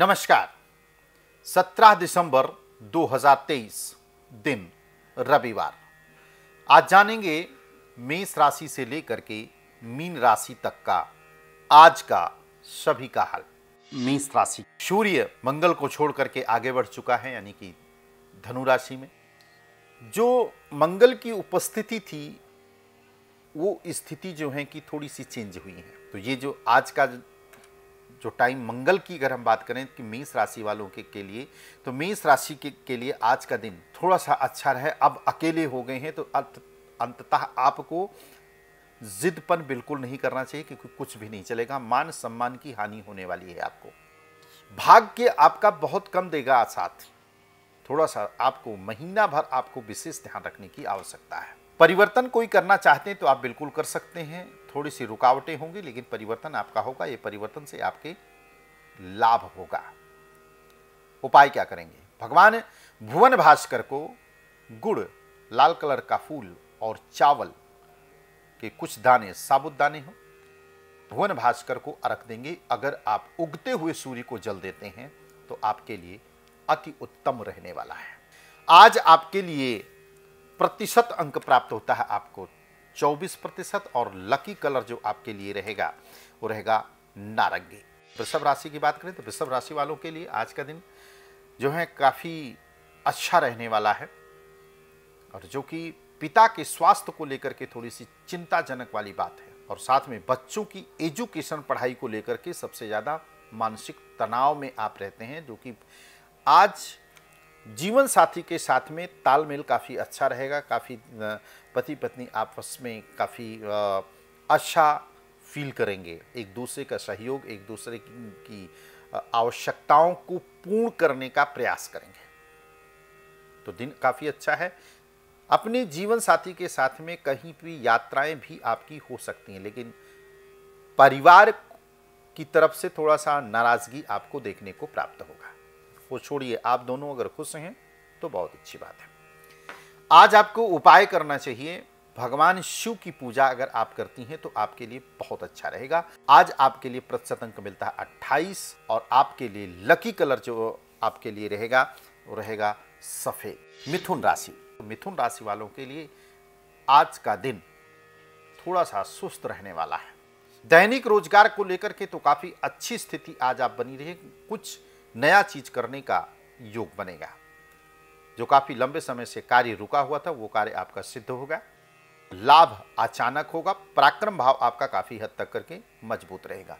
नमस्कार 17 दिसंबर 2023 दिन रविवार आज जानेंगे मेष राशि से लेकर के मीन राशि तक का आज का सभी का हाल मेष राशि सूर्य मंगल को छोड़ करके आगे बढ़ चुका है यानी कि धनु राशि में जो मंगल की उपस्थिति थी वो स्थिति जो है कि थोड़ी सी चेंज हुई है तो ये जो आज का जो टाइम मंगल की अगर हम बात करें कि मेष राशि वालों के के लिए तो मेष राशि के के लिए आज का दिन थोड़ा सा अच्छा रहे अब अकेले हो गए हैं तो अंततः आपको जिदपन बिल्कुल नहीं करना चाहिए क्योंकि कुछ भी नहीं चलेगा मान सम्मान की हानि होने वाली है आपको भाग्य आपका बहुत कम देगा साथ थोड़ा सा आपको महीना भर आपको विशेष ध्यान रखने की आवश्यकता है परिवर्तन कोई करना चाहते हैं तो आप बिल्कुल कर सकते हैं थोड़ी सी रुकावटें होंगी लेकिन परिवर्तन आपका होगा ये परिवर्तन से आपके लाभ होगा उपाय क्या करेंगे भगवान भुवन भास्कर को गुड़ लाल कलर का फूल और चावल के कुछ दाने साबुत दाने हो भुवन भास्कर को अर्घ देंगे अगर आप उगते हुए सूर्य को जल देते हैं तो आपके लिए अति उत्तम रहने वाला है आज आपके लिए प्रतिशत अंक प्राप्त होता है आपको 24 प्रतिशत और लकी कलर जो आपके लिए रहेगा वो रहेगा नारंगी वृषभ राशि की बात करें तो वृषभ राशि वालों के लिए आज का दिन जो है काफ़ी अच्छा रहने वाला है और जो कि पिता के स्वास्थ्य को लेकर के थोड़ी सी चिंताजनक वाली बात है और साथ में बच्चों की एजुकेशन पढ़ाई को लेकर के सबसे ज़्यादा मानसिक तनाव में आप रहते हैं जो कि आज जीवन साथी के साथ में तालमेल काफ़ी अच्छा रहेगा काफ़ी पति पत्नी आपस में काफ़ी अच्छा फील करेंगे एक दूसरे का सहयोग एक दूसरे की आवश्यकताओं को पूर्ण करने का प्रयास करेंगे तो दिन काफ़ी अच्छा है अपने जीवन साथी के साथ में कहीं भी यात्राएं भी आपकी हो सकती हैं लेकिन परिवार की तरफ से थोड़ा सा नाराज़गी आपको देखने को प्राप्त होगा वो छोड़िए आप दोनों अगर खुश हैं तो बहुत अच्छी बात है आज आपको उपाय करना चाहिए भगवान शिव की पूजा अगर आप करती हैं तो आपके लिए बहुत अच्छा रहेगा आज आपके लिए प्रतिशत अंक मिलता है अट्ठाईस और आपके लिए लकी कलर जो आपके लिए रहेगा वो रहेगा सफ़ेद मिथुन राशि मिथुन राशि वालों के लिए आज का दिन थोड़ा सा सुस्त रहने वाला है दैनिक रोजगार को लेकर के तो काफ़ी अच्छी स्थिति आज आप बनी रहे कुछ नया चीज करने का योग बनेगा जो काफी लंबे समय से कार्य रुका हुआ था वो कार्य आपका सिद्ध होगा लाभ अचानक होगा पराक्रम भाव आपका काफी हद तक करके मजबूत रहेगा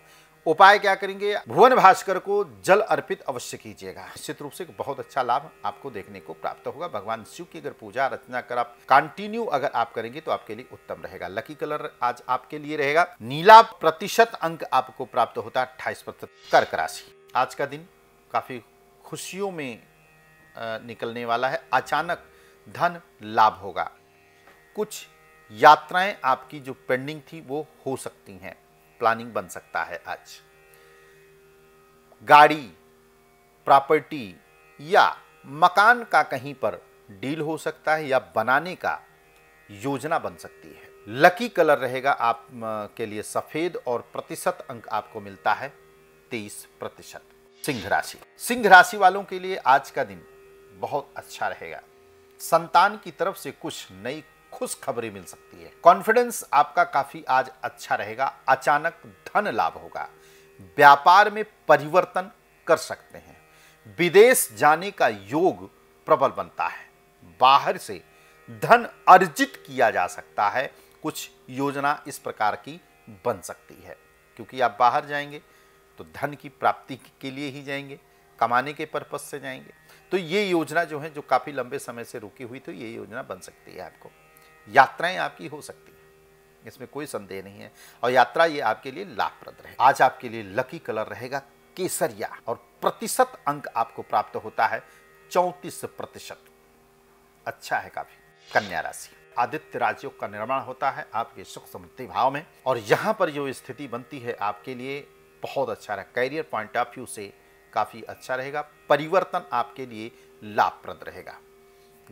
उपाय क्या करेंगे भुवन भास्कर को जल अर्पित अवश्य कीजिएगा निश्चित रूप से बहुत अच्छा लाभ आपको देखने को प्राप्त होगा भगवान शिव की अगर पूजा रचना कर आप कंटिन्यू अगर आप करेंगे तो आपके लिए उत्तम रहेगा लकी कलर आज आपके लिए रहेगा नीला प्रतिशत अंक आपको प्राप्त होता है अट्ठाईस प्रतिशत कर्क राशि आज का दिन काफ़ी खुशियों में निकलने वाला है अचानक धन लाभ होगा कुछ यात्राएं आपकी जो पेंडिंग थी वो हो सकती हैं प्लानिंग बन सकता है आज गाड़ी प्रॉपर्टी या मकान का कहीं पर डील हो सकता है या बनाने का योजना बन सकती है लकी कलर रहेगा आप के लिए सफ़ेद और प्रतिशत अंक आपको मिलता है तेईस प्रतिशत सिंह राशि सिंह राशि वालों के लिए आज का दिन बहुत अच्छा रहेगा संतान की तरफ से कुछ नई खुश खबरें मिल सकती है कॉन्फिडेंस आपका काफी आज अच्छा रहेगा अचानक धन लाभ होगा व्यापार में परिवर्तन कर सकते हैं विदेश जाने का योग प्रबल बनता है बाहर से धन अर्जित किया जा सकता है कुछ योजना इस प्रकार की बन सकती है क्योंकि आप बाहर जाएंगे तो धन की प्राप्ति के लिए ही जाएंगे कमाने के पर्पज से जाएंगे तो ये योजना जो है जो काफ़ी लंबे समय से रुकी हुई तो ये योजना बन सकती है आपको यात्राएं आपकी हो सकती हैं इसमें कोई संदेह नहीं है और यात्रा ये आपके लिए लाभप्रद रहे आज आपके लिए लकी कलर रहेगा केसरिया और प्रतिशत अंक आपको प्राप्त होता है चौंतीस प्रतिशत अच्छा है काफी कन्या राशि आदित्य राजयोग का निर्माण होता है आपके सुख समृद्धि भाव में और यहाँ पर जो स्थिति बनती है आपके लिए बहुत अच्छा रहेगा कैरियर पॉइंट ऑफ व्यू से काफ़ी अच्छा रहेगा परिवर्तन आपके लिए लाभप्रद रहेगा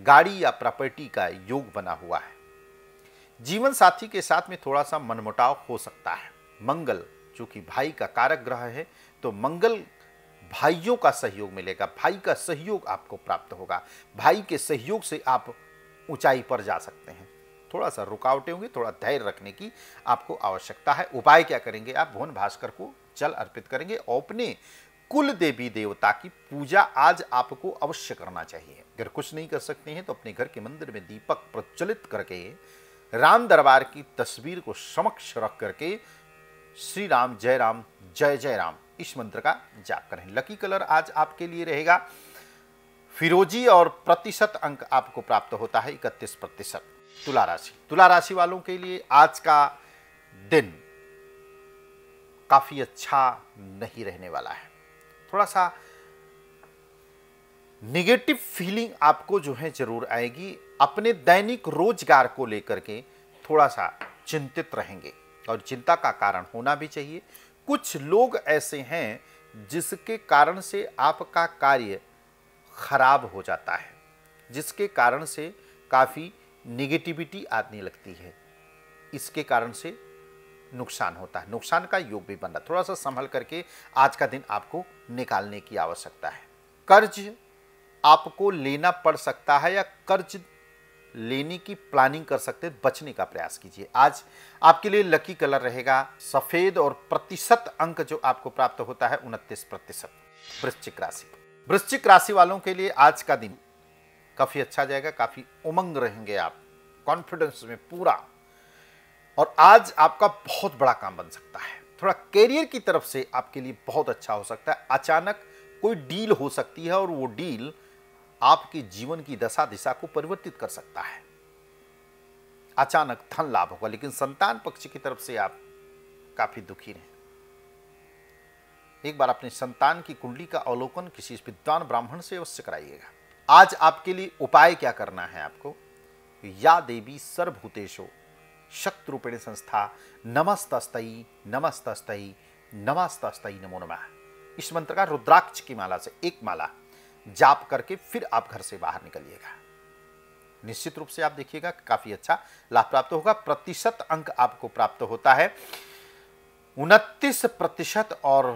गाड़ी या प्रॉपर्टी का योग बना हुआ है जीवन साथी के साथ में थोड़ा सा मनमुटाव हो सकता है मंगल जो कि भाई का कारक ग्रह है तो मंगल भाइयों का सहयोग मिलेगा भाई का सहयोग आपको प्राप्त होगा भाई के सहयोग से आप ऊंचाई पर जा सकते हैं थोड़ा सा रुकावटें होंगी थोड़ा धैर्य रखने की आपको आवश्यकता है उपाय क्या करेंगे आप भुवन भास्कर को जल अर्पित करेंगे और अपने कुल देवी देवता की पूजा आज आपको अवश्य करना चाहिए अगर कुछ नहीं कर सकते हैं तो अपने घर के मंदिर में दीपक प्रज्वलित करके राम दरबार की तस्वीर को समक्ष रख करके श्री राम जय राम जय जय राम इस मंत्र का जाप करें लकी कलर आज आपके लिए रहेगा फिरोजी और प्रतिशत अंक आपको प्राप्त होता है इकतीस प्रतिशत तुला राशि तुला राशि वालों के लिए आज का दिन काफ़ी अच्छा नहीं रहने वाला है थोड़ा सा निगेटिव फीलिंग आपको जो है ज़रूर आएगी अपने दैनिक रोजगार को लेकर के थोड़ा सा चिंतित रहेंगे और चिंता का कारण होना भी चाहिए कुछ लोग ऐसे हैं जिसके कारण से आपका कार्य खराब हो जाता है जिसके कारण से काफ़ी निगेटिविटी आने लगती है इसके कारण से नुकसान होता है नुकसान का योग भी बन रहा थोड़ा सा संभल करके आज का दिन आपको निकालने की आवश्यकता है कर्ज आपको लेना पड़ सकता है या कर्ज लेने की प्लानिंग कर सकते हैं बचने का प्रयास कीजिए आज आपके लिए लकी कलर रहेगा सफेद और प्रतिशत अंक जो आपको प्राप्त होता है उनतीस प्रतिशत वृश्चिक राशि वृश्चिक राशि वालों के लिए आज का दिन काफी अच्छा जाएगा काफी उमंग रहेंगे आप कॉन्फिडेंस में पूरा और आज आपका बहुत बड़ा काम बन सकता है थोड़ा कैरियर की तरफ से आपके लिए बहुत अच्छा हो सकता है अचानक कोई डील हो सकती है और वो डील आपके जीवन की दशा दिशा को परिवर्तित कर सकता है अचानक धन लाभ होगा लेकिन संतान पक्ष की तरफ से आप काफी दुखी रहे एक बार अपने संतान की कुंडली का अवलोकन किसी विद्वान ब्राह्मण से अवश्य कराइएगा आज आपके लिए उपाय क्या करना है आपको या देवी सर्वभूतेशो शक्त रूपेण संस्था नमस्तस्तई नमस्तस्तई नमस्तस्तई नमो नमः इस मंत्र का रुद्राक्ष की माला से एक माला जाप करके फिर आप घर से बाहर निकलिएगा निश्चित रूप से आप देखिएगा काफी अच्छा लाभ प्राप्त होगा प्रतिशत अंक आपको प्राप्त होता है उनतीस प्रतिशत और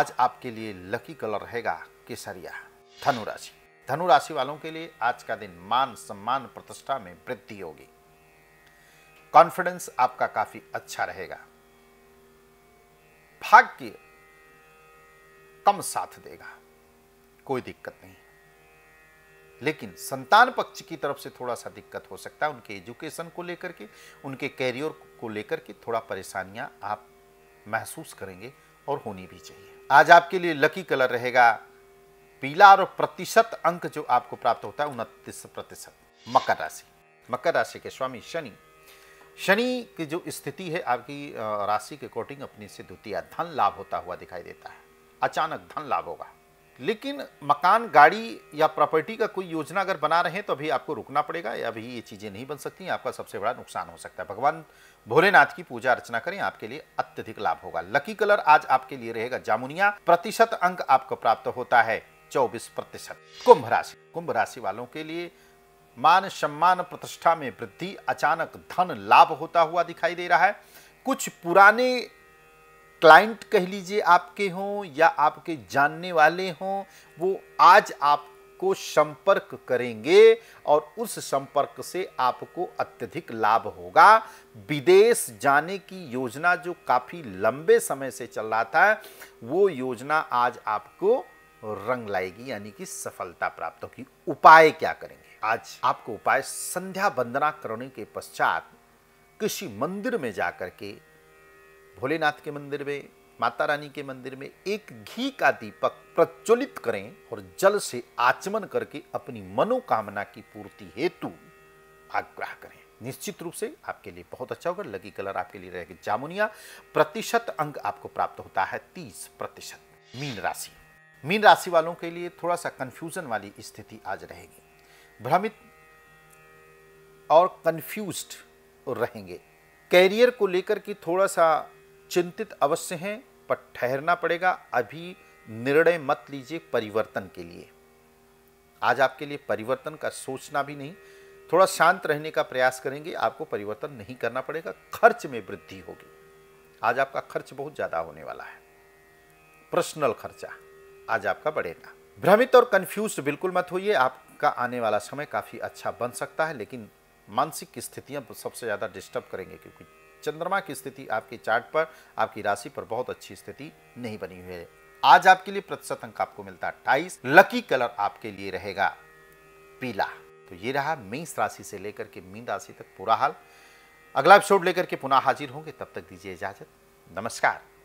आज आपके लिए लकी कलर रहेगा केसरिया धनुराशि धनुराशि वालों के लिए आज का दिन मान सम्मान प्रतिष्ठा में वृद्धि होगी कॉन्फिडेंस आपका काफी अच्छा रहेगा भाग्य कम साथ देगा कोई दिक्कत नहीं लेकिन संतान पक्ष की तरफ से थोड़ा सा दिक्कत हो सकता है उनके एजुकेशन को लेकर के उनके कैरियर को लेकर के थोड़ा परेशानियां आप महसूस करेंगे और होनी भी चाहिए आज आपके लिए लकी कलर रहेगा पीला और प्रतिशत अंक जो आपको प्राप्त होता है उनतीस प्रतिशत मकर राशि मकर राशि के स्वामी शनि शनि की जो स्थिति है आपकी राशि के अकॉर्डिंग अपनी से द्वितीय धन लाभ होता हुआ दिखाई देता है अचानक धन लाभ होगा लेकिन मकान गाड़ी या प्रॉपर्टी का कोई योजना अगर बना रहे हैं तो अभी आपको रुकना पड़ेगा या अभी ये चीज़ें नहीं बन सकती आपका सबसे बड़ा नुकसान हो सकता है भगवान भोलेनाथ की पूजा अर्चना करें आपके लिए अत्यधिक लाभ होगा लकी कलर आज आपके लिए रहेगा जामुनिया प्रतिशत अंक आपको प्राप्त होता है चौबीस प्रतिशत कुंभ राशि कुंभ राशि वालों के लिए मान सम्मान प्रतिष्ठा में वृद्धि अचानक धन लाभ होता हुआ दिखाई दे रहा है कुछ पुराने क्लाइंट कह लीजिए आपके हों या आपके जानने वाले हों वो आज आप को संपर्क करेंगे और उस संपर्क से आपको अत्यधिक लाभ होगा विदेश जाने की योजना जो काफ़ी लंबे समय से चल रहा था वो योजना आज आपको रंग लाएगी यानी कि सफलता प्राप्त होगी उपाय क्या करेंगे आज आपको उपाय संध्या वंदना करने के पश्चात किसी मंदिर में जाकर के भोलेनाथ के मंदिर में माता रानी के मंदिर में एक घी का दीपक प्रज्वलित करें और जल से आचमन करके अपनी मनोकामना की पूर्ति हेतु आग्रह करें निश्चित रूप से आपके लिए बहुत अच्छा होगा लकी कलर आपके लिए रहेगा जामुनिया प्रतिशत अंक आपको प्राप्त होता है तीस प्रतिशत मीन राशि मीन राशि वालों के लिए थोड़ा सा कंफ्यूजन वाली स्थिति आज रहेगी भ्रमित और कन्फ्यूज रहेंगे कैरियर को लेकर के थोड़ा सा चिंतित अवश्य हैं पर ठहरना पड़ेगा अभी निर्णय मत लीजिए परिवर्तन के लिए आज आपके लिए परिवर्तन का सोचना भी नहीं थोड़ा शांत रहने का प्रयास करेंगे आपको परिवर्तन नहीं करना पड़ेगा खर्च में वृद्धि होगी आज आपका खर्च बहुत ज़्यादा होने वाला है पर्सनल खर्चा आज आपका बढ़ेगा भ्रमित और कंफ्यूज बिल्कुल मत होइए आप का आने वाला समय काफ़ी अच्छा बन सकता है लेकिन मानसिक स्थितियां सबसे ज़्यादा डिस्टर्ब करेंगे क्योंकि चंद्रमा की स्थिति आपके चार्ट पर आपकी राशि पर बहुत अच्छी स्थिति नहीं बनी हुई है आज आपके लिए प्रतिशत अंक आपको मिलता है अट्ठाईस लकी कलर आपके लिए रहेगा पीला तो ये रहा मेष राशि से लेकर के मीन राशि तक पूरा हाल अगला एपिसोड लेकर के पुनः हाजिर होंगे तब तक दीजिए इजाजत नमस्कार